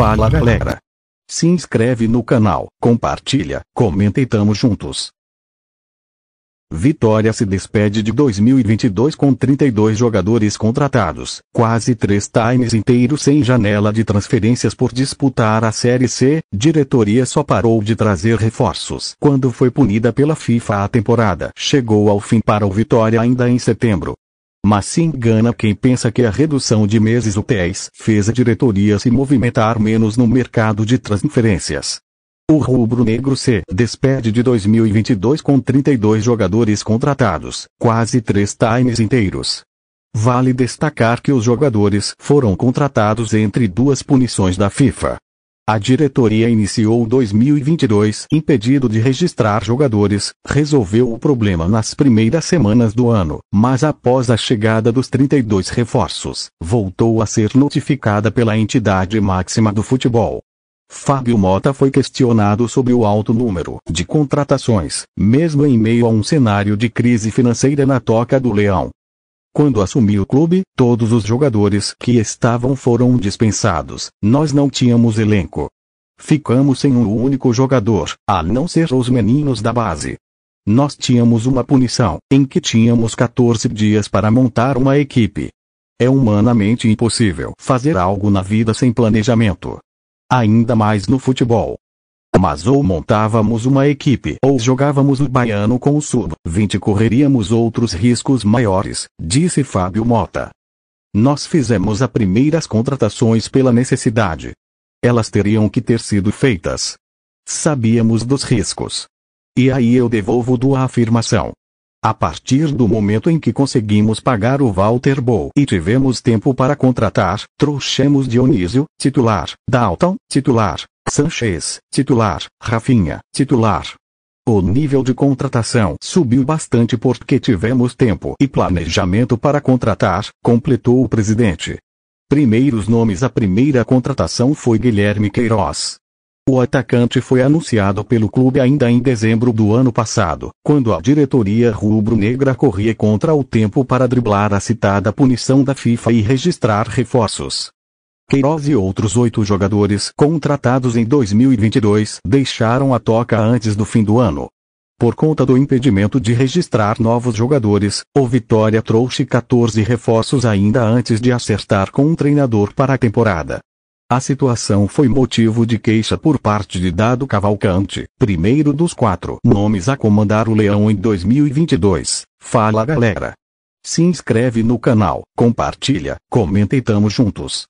Fala galera! Se inscreve no canal, compartilha, comenta e tamo juntos. Vitória se despede de 2022 com 32 jogadores contratados, quase três times inteiros sem janela de transferências por disputar a Série C. Diretoria só parou de trazer reforços quando foi punida pela FIFA. A temporada chegou ao fim para o Vitória ainda em setembro. Mas se engana quem pensa que a redução de meses úteis fez a diretoria se movimentar menos no mercado de transferências. O rubro-negro se despede de 2022 com 32 jogadores contratados, quase três times inteiros. Vale destacar que os jogadores foram contratados entre duas punições da FIFA. A diretoria iniciou 2022 impedido de registrar jogadores, resolveu o problema nas primeiras semanas do ano, mas após a chegada dos 32 reforços, voltou a ser notificada pela entidade máxima do futebol. Fábio Mota foi questionado sobre o alto número de contratações, mesmo em meio a um cenário de crise financeira na Toca do Leão. Quando assumi o clube, todos os jogadores que estavam foram dispensados, nós não tínhamos elenco. Ficamos sem um único jogador, a não ser os meninos da base. Nós tínhamos uma punição, em que tínhamos 14 dias para montar uma equipe. É humanamente impossível fazer algo na vida sem planejamento. Ainda mais no futebol. Mas ou montávamos uma equipe ou jogávamos o baiano com o sub-20 correríamos outros riscos maiores, disse Fábio Mota. Nós fizemos as primeiras contratações pela necessidade. Elas teriam que ter sido feitas. Sabíamos dos riscos. E aí eu devolvo da afirmação. A partir do momento em que conseguimos pagar o Walter Bow e tivemos tempo para contratar, trouxemos Dionísio, titular, Dalton, titular, Sanchez, titular, Rafinha, titular. O nível de contratação subiu bastante porque tivemos tempo e planejamento para contratar, completou o presidente. Primeiros nomes A primeira contratação foi Guilherme Queiroz. O atacante foi anunciado pelo clube ainda em dezembro do ano passado, quando a diretoria rubro-negra corria contra o tempo para driblar a citada punição da FIFA e registrar reforços. Queiroz e outros oito jogadores contratados em 2022 deixaram a toca antes do fim do ano. Por conta do impedimento de registrar novos jogadores, o Vitória trouxe 14 reforços ainda antes de acertar com um treinador para a temporada. A situação foi motivo de queixa por parte de Dado Cavalcante, primeiro dos quatro nomes a comandar o Leão em 2022. Fala galera! Se inscreve no canal, compartilha, comenta e tamo juntos.